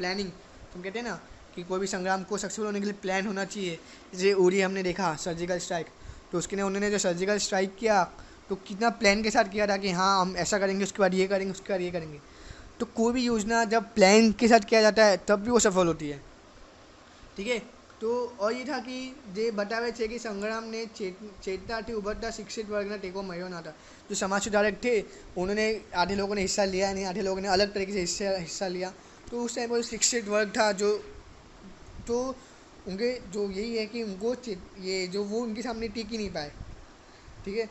प्लानिंग तुम कहते हैं ना कि कोई भी संग्राम को सक्सेसफुल होने के लिए प्लान होना चाहिए जैसे उरी हमने देखा सर्जिकल स्ट्राइक तो उसके लिए उन्होंने जो सर्जिकल स्ट्राइक किया तो कितना प्लान के साथ किया था कि हाँ हम ऐसा करेंगे उसके बाद ये करेंगे उसके बाद ये करेंगे तो कोई भी योजना जब प्लान के साथ किया जाता है तब भी वो सफल होती है ठीक है तो और ये था તો એ થા કે कि संग्राम ने चेतना थी उभरता शिक्षित वर्ग ने टेको મળ્યો ना था जो समाज सुधारक थे उन्होंने आधे लोगों ने हिस्सा लिया नहीं आधे लोगों ने अलग तरीके से हिस्सा हिस्सा लिया तो उस टाइम पर शिक्षित वर्ग था जो तो उनके जो यही है कि उनको ये जो वो उनके सामने टिक ही नहीं पाए ठीक है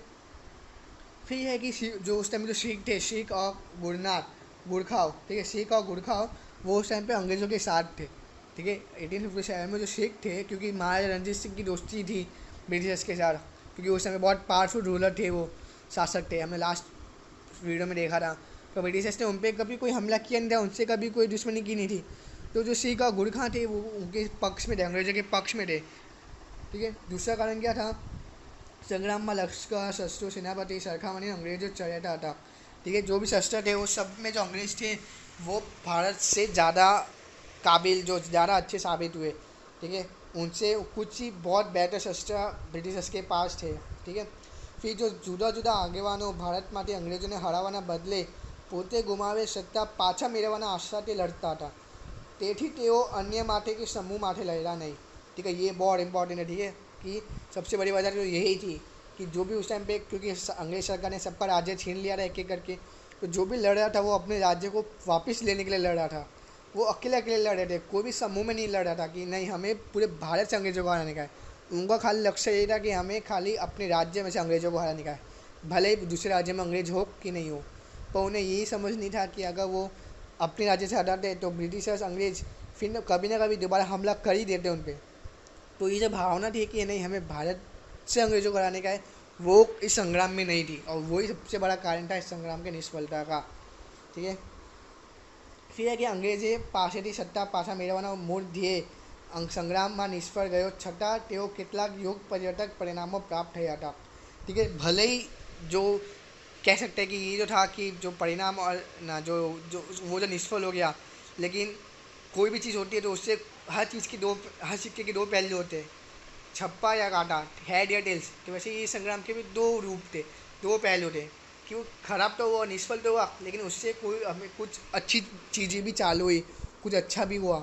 फिर यह है कि जो उस टाइम जो सिख थे सिख और गुरनाथ गुड़खाओ ठीक है सिख और गुड़खाओ वो उस टाइम पे अंग्रेज़ों के साथ थे ठीक है एटीन फिफ्टी सेवन में जो सिख थे क्योंकि महाराजा रंजीत सिंह की दोस्ती थी ब्रिटिशर्स के साथ क्योंकि उस समय बहुत पावरफुल रूलर थे वो शासक थे हमने लास्ट वीडियो में देखा था तो ब्रिटिशर्स ने उन पर कभी कोई हमला किया नहीं था उनसे कभी कोई दुश्मनी की नहीं थी तो जो सी का गुड़खा थे वो उनके पक्ष में थे अंग्रेजों के पक्ष में थे ठीक है दूसरा कारण क्या था संग्राम संग्रामમાં लश्कर शस्त्र सेनापति સરખામણી अंग्रेजों ચડ્યા था ठीक है जो भी शस्त्र थे वो सब में जो अंग्रेज थे वो भारत से ज़्यादा काबिल जो ज़्यादा अच्छे साबित हुए ठीक है उनसे कुछ ही बहुत बेहतर शस्त्र ब्रिटिशर्स के पास थे ठीक है फिर जो जुदा जुदा भारत में આગેવાનો अंग्रेजों ने हरावाना बदले पोते गुमावे सत्ता पाछा મેળવવાના આશાથી लड़ता था તેથી તેઓ अन्य माथे के समूह माथे लहरा नहीं ठीक है ये बहुत इंपॉर्टेंट है ठीक है कि सबसे बड़ी वजह तो यही थी कि जो भी उस टाइम पे क्योंकि अंग्रेज सरकार ने सबका राज्य छीन लिया था एक एक करके तो जो भी लड़ रहा था वो अपने राज्य को वापस लेने के लिए लड़ रहा था वो अकेले अकेले लड़ रहे थे कोई भी समूह में नहीं लड़ रहा था कि नहीं हमें पूरे भारत से अंग्रेज़ों को हराने का है उनका खाली लक्ष्य यही था कि हमें खाली अपने राज्य में से अंग्रेज़ों को हराने का है भले ही दूसरे राज्य में अंग्रेज हो कि नहीं हो पर उन्हें यही समझ नहीं था कि अगर वो अपने राज्य से हटाते तो ब्रिटिशर्स अंग्रेज फिर कभी ना कभी दोबारा हमला कर ही देते उन पर तो ये जो भावना थी कि नहीं हमें भारत से अंग्रेज़ों को हराने का है वो इस संग्राम में नहीं थी और वही सबसे बड़ा कारण था इस संग्राम के निष्फलता का ठीक है फिर है कि અંગ્રેજે પાસેથી સત્તા પાછા મેળવવાનો મૂળ ધ્યેય સંગ્રામમાં નિષ્ફળ ગયો છતાં તેઓ કેટલાક યોગ પરિવર્તક परिणामों प्राप्त था ठीक है भले ही जो कह सकते हैं कि ये जो था कि जो परिणाम और ना जो जो वो जो निष्फल हो गया लेकिन कोई भी चीज़ होती है तो उससे हर चीज़ की दो हर सिक्के के दो पहलू होते हैं छप्पा या काटा हेड या टेल्स तो वैसे ये संग्राम के भी दो रूप थे दो पहलू थे कि वो ख़राब तो हुआ निष्फल तो हुआ लेकिन उससे कोई हमें कुछ अच्छी चीज़ें भी चालू हुई कुछ अच्छा भी हुआ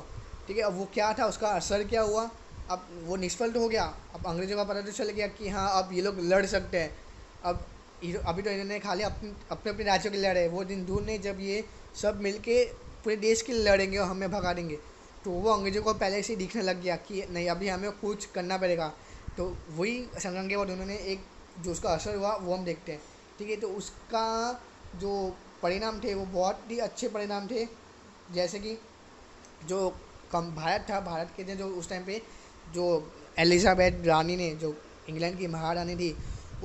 ठीक है अब वो क्या था उसका असर क्या हुआ अब वो निष्फल तो हो गया अब अंग्रेज़ों का पता तो चल गया कि हाँ अब ये लोग लड़ सकते हैं अब अभी तो इन्होंने खाली अपने अपने अपने राज्यों के लिए लड़े वो दिन दूर नहीं जब ये सब मिल के पूरे देश के लिए लड़ेंगे और हमें भगा देंगे तो वो अंग्रेज़ों को पहले से दिखने लग गया कि नहीं अभी हमें कुछ करना पड़ेगा तो वही संग्राम के बाद उन्होंने एक जो उसका असर हुआ वो हम देखते हैं ठीक है तो उसका जो परिणाम थे वो बहुत ही अच्छे परिणाम थे जैसे कि जो कम भारत था भारत के जो उस टाइम पे जो एलिजाबेथ रानी ने जो इंग्लैंड की महारानी थी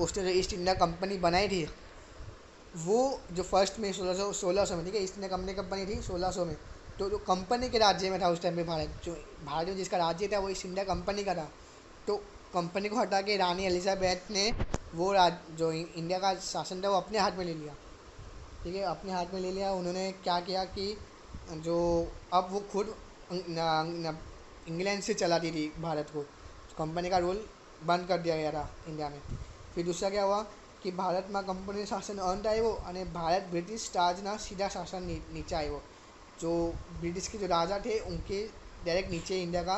उसने जो ईस्ट इंडिया कंपनी बनाई थी वो जो फर्स्ट में सोलह सौ सोलह सौ में ठीक है ईस्ट इंडिया कंपनी कंपनी थी सोलह सौ में तो जो कंपनी के राज्य में था उस टाइम पे भारत जो भारत में जिसका राज्य था वो ईस्ट इंडिया कंपनी का था तो कंपनी को हटा के रानी एलिजाबैथ ने वो राज जो इंडिया का शासन था वो अपने हाथ में ले लिया ठीक है अपने हाथ में ले लिया उन्होंने क्या किया कि जो अब वो खुद इंग्लैंड से चलाती थी भारत को कंपनी का रोल बंद कर दिया गया था इंडिया में फिर दूसरा क्या हुआ कि भारत में कंपनी शासन अंत आयो और भारत ब्रिटिश राज सीधा शासन नीचे आए जो ब्रिटिश के जो राजा थे उनके डायरेक्ट नीचे इंडिया का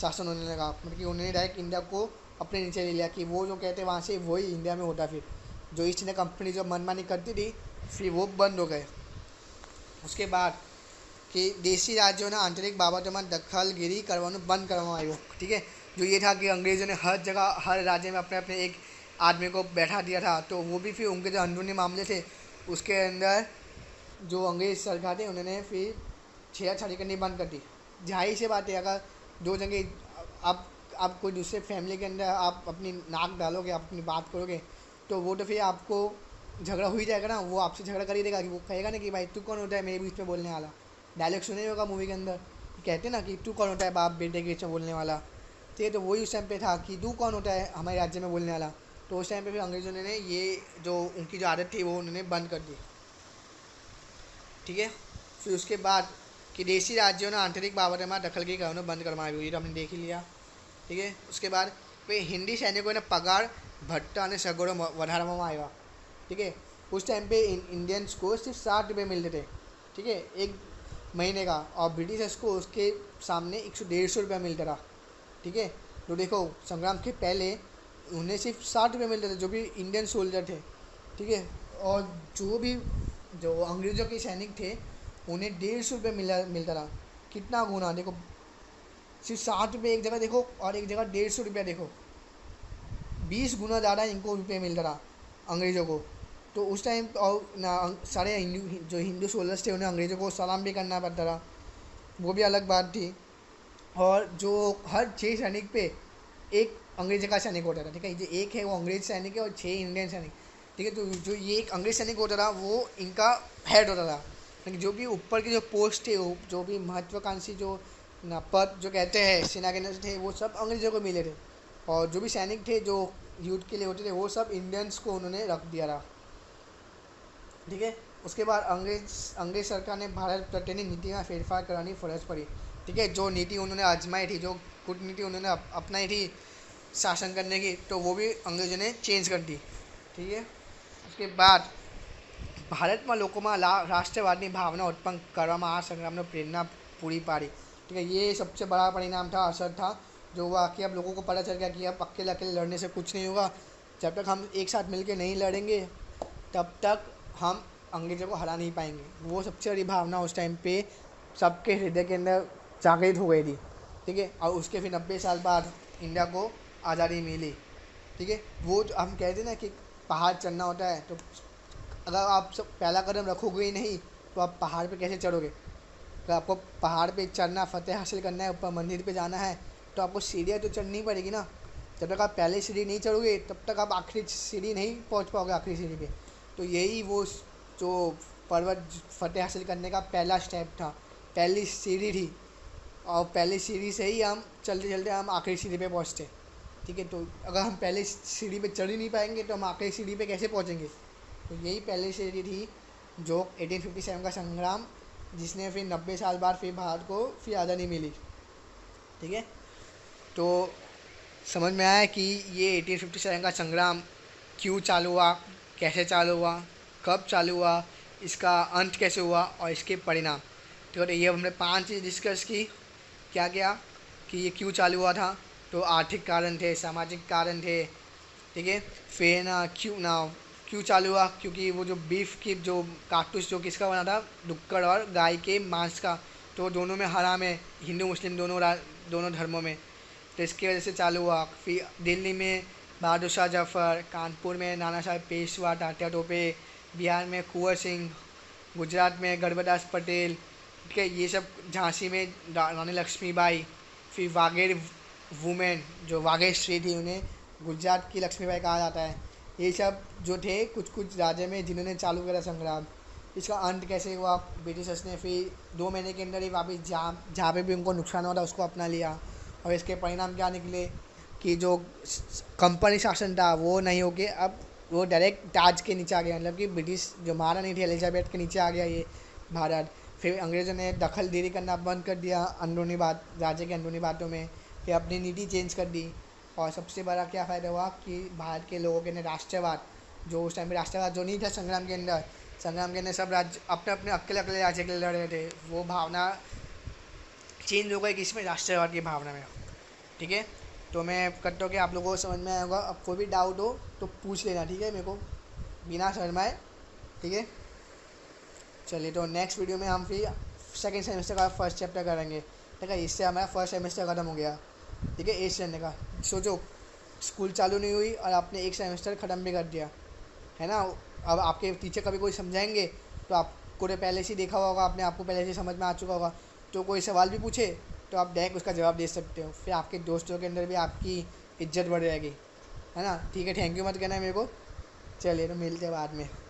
शासन होने लगा मतलब कि उन्होंने डायरेक्ट इंडिया को अपने नीचे ले लिया कि वो जो कहते वहाँ से वही इंडिया में होता फिर जो ईस्ट इंडिया कंपनी जो मनमानी करती थी फिर वो बंद हो गए उसके बाद कि देशी राज्यों કે દેશી રાજ્યોના આંતરિક બાબતોમાં દખલગીરી बंद બંધ ठीक है जो ये था कि अंग्रेज़ों ने हर जगह हर राज्य में अपने अपने एक आदमी को बैठा दिया था तो वो भी फिर उनके जो अंदरूनी मामले थे उसके अंदर जो अंग्रेज सरकार थी उन्होंने फिर छेड़छाड़ी करनी बंद कर दी जाहिर सी बात है अगर दो जगह आप आप कोई दूसरे फैमिली के अंदर आप अपनी नाक डालोगे आप अपनी बात करोगे तो वो तो फिर आपको झगड़ा हो ही जाएगा ना वो आपसे झगड़ा कर ही देगा कि वो कहेगा ना कि भाई तू कौन होता है मेरे बीच में बोलने वाला डायलॉग सुने होगा मूवी के अंदर कहते ना कि तू कौन होता है बाप बेटे के बीच में बोलने वाला तो ये तो वही उस टाइम पे था कि तू कौन होता है हमारे राज्य में बोलने वाला तो उस टाइम पे फिर अंग्रेज़ों ने ये जो उनकी जो आदत थी वो उन्होंने बंद कर दी ठीक है फिर उसके बाद कि देशी राज्यों ने आंतरिक बाबर में के कारण बंद करवाई हुई हमने देख ही लिया ठीक है उसके बाद फिर हिंदी सैनिकों ने पगार भट्टा ने सगड़ों વધારવામાં આવ્યા ठीक है उस टाइम पे इंडियंस को सिर्फ साठ रुपये मिलते थे ठीक है एक महीने का और ब्रिटिशर्स को उसके सामने एक सौ डेढ़ सौ रुपया मिलता था ठीक है तो देखो संग्राम के पहले उन्हें सिर्फ साठ रुपये मिलते थे जो भी इंडियन सोल्जर थे ठीक है और जो भी जो अंग्रेज़ों के सैनिक थे उन्हें डेढ़ सौ रुपये मिला मिलता था कितना गुना देखो सिर्फ साठ रुपये एक जगह देखो और एक जगह डेढ़ सौ रुपया देखो बीस गुना ज़्यादा इनको रुपये मिलता था अंग्रेज़ों को तो उस टाइम और ना सारे हिंदू जो हिंदू सोल्जर्स थे उन्हें अंग्रेज़ों को सलाम भी करना पड़ता था वो भी अलग बात थी और जो हर छः सैनिक पे एक अंग्रेज का सैनिक होता था ठीक है जो एक है वो अंग्रेज सैनिक है और छः इंडियन सैनिक ठीक है तो जो ये एक अंग्रेज सैनिक होता था वो इनका हेड होता था जो भी ऊपर की जो पोस्ट थे जो भी महत्वाकांक्षी जो ना पद जो कहते हैं सेना के थे वो सब अंग्रेज़ों को मिले थे और जो भी सैनिक थे जो युद्ध के लिए होते थे वो सब इंडियंस को उन्होंने रख दिया था ठीक है उसके बाद अंग्रेज अंग्रेज सरकार ने भारत प्रत्येक नीति में फेरफार करानी फर्ज पड़ी ठीक है जो नीति उन्होंने आजमाई थी जो कूटनीति उन्होंने अपनाई थी शासन करने की तो वो भी अंग्रेजों ने चेंज कर दी ठीक है उसके बाद भारत में लोगों में राष्ट्रवाद की भावना उत्पन्न कर संग्राम ने प्रेरणा पूरी पाड़ी ठीक है ये सबसे बड़ा परिणाम था असर था जो हुआ कि अब लोगों को पता चल गया कि अब अकेले अकेले लड़ने से कुछ नहीं होगा जब तक हम एक साथ मिलकर नहीं लड़ेंगे तब तक हम अंग्रेजों को हरा नहीं पाएंगे वो सबसे बड़ी भावना उस टाइम पे सबके हृदय के अंदर जागृत हो गई थी ठीक है और उसके फिर नब्बे साल बाद इंडिया को आज़ादी मिली ठीक है वो जो हम कहते हैं ना कि पहाड़ चढ़ना होता है तो अगर आप सब पहला कदम रखोगे ही नहीं तो आप पहाड़ पे कैसे चढ़ोगे तो आपको पहाड़ पे चढ़ना फतेह हासिल करना है ऊपर मंदिर पे जाना है तो आपको सीढ़ियाँ तो चढ़नी पड़ेगी ना जब तक आप पहले सीढ़ी नहीं चढ़ोगे तब तक आप आखिरी सीढ़ी नहीं पहुँच पाओगे आखिरी सीढ़ी पर तो यही वो जो पर्वत फतेह हासिल करने का पहला स्टेप था पहली सीढ़ी थी और पहली सीढ़ी से ही हम चलते चलते हम आखिरी सीढ़ी पे पहुँचते ठीक है तो अगर हम पहले सीढ़ी पे चढ़ ही नहीं पाएंगे तो हम आखिरी सीढ़ी पे कैसे पहुंचेंगे तो यही पहली सीढ़ी थी जो 1857 का संग्राम जिसने फिर नब्बे साल बाद फिर भारत को फिर आज़ादी मिली ठीक है तो समझ में आया कि ये 1857 का संग्राम क्यों चालू हुआ कैसे चालू हुआ कब चालू हुआ इसका अंत कैसे हुआ और इसके परिणाम ठीक तो है ये हमने पाँच चीज़ डिस्कस की क्या क्या कि ये क्यों चालू हुआ था तो आर्थिक कारण थे सामाजिक कारण थे ठीक है फिर ना क्यों ना क्यों चालू हुआ क्योंकि वो जो बीफ की जो काटूस जो किसका बना था डुक्कड़ और गाय के मांस का तो दोनों में हराम है हिंदू मुस्लिम दोनों दोनों धर्मों में तो इसकी वजह से चालू हुआ फिर दिल्ली में बहादुर शाह जफर कानपुर में नाना साहब पेशवा टाटा टोपे बिहार में कुंवर सिंह गुजरात में गर्भदास पटेल ठीक है ये सब झांसी में रानी लक्ष्मीबाई फिर वागेर वुमेन जो वागेश्वरी थी उन्हें गुजरात की लक्ष्मीबाई कहा जाता है ये सब जो थे कुछ कुछ राज्य में जिन्होंने चालू करा संग्राम इसका अंत कैसे हुआ ब्रिटिशर्स ने फिर दो महीने के अंदर ही वापस जहाँ जहाँ पे भी उनको नुकसान हुआ था उसको अपना लिया और इसके परिणाम क्या निकले कि जो कंपनी शासन था वो नहीं होके अब वो डायरेक्ट ताज के नीचे आ गया मतलब कि ब्रिटिश जो मारा नहीं थी एलिजाबेथ के नीचे आ गया ये भारत फिर अंग्रेज़ों ने दखल देरी करना बंद कर दिया अंदरूनी बात राज्य के अंदरूनी बातों में कि अपनी नीति चेंज कर दी और सबसे बड़ा क्या फ़ायदा हुआ कि भारत के लोगों के ने राष्ट्रवाद जो उस टाइम राष्ट्रवाद जो नहीं था संग्राम के अंदर संग्राम के अंदर सब राज्य अपने अपने अकेले अकेले राज्य के लिए लड़ रहे थे वो भावना चेंज हो गई किसमें राष्ट्रवाद की भावना में ठीक है तो मैं करता हूँ कि आप लोगों को समझ में आया होगा अब कोई भी डाउट हो तो पूछ लेना ठीक है मेरे को बिना शर्माए ठीक है चलिए तो नेक्स्ट वीडियो में हम फिर सेकेंड सेमेस्टर का फर्स्ट चैप्टर करेंगे ठीक है इससे हमारा फर्स्ट सेमेस्टर ख़त्म हो गया ठीक है एज रहने का सोचो स्कूल चालू नहीं हुई और आपने एक सेमेस्टर ख़त्म भी कर दिया है ना अब आपके टीचर कभी कोई समझाएंगे तो आपको ने तो पहले से देखा होगा आपने आपको पहले से समझ में आ चुका होगा तो कोई सवाल भी पूछे तो आप डायरेक्ट उसका जवाब दे सकते हो फिर आपके दोस्तों के अंदर भी आपकी इज्जत बढ़ जाएगी है ना ठीक है थैंक यू मत कहना है मेरे को चलिए तो मिलते हैं बाद में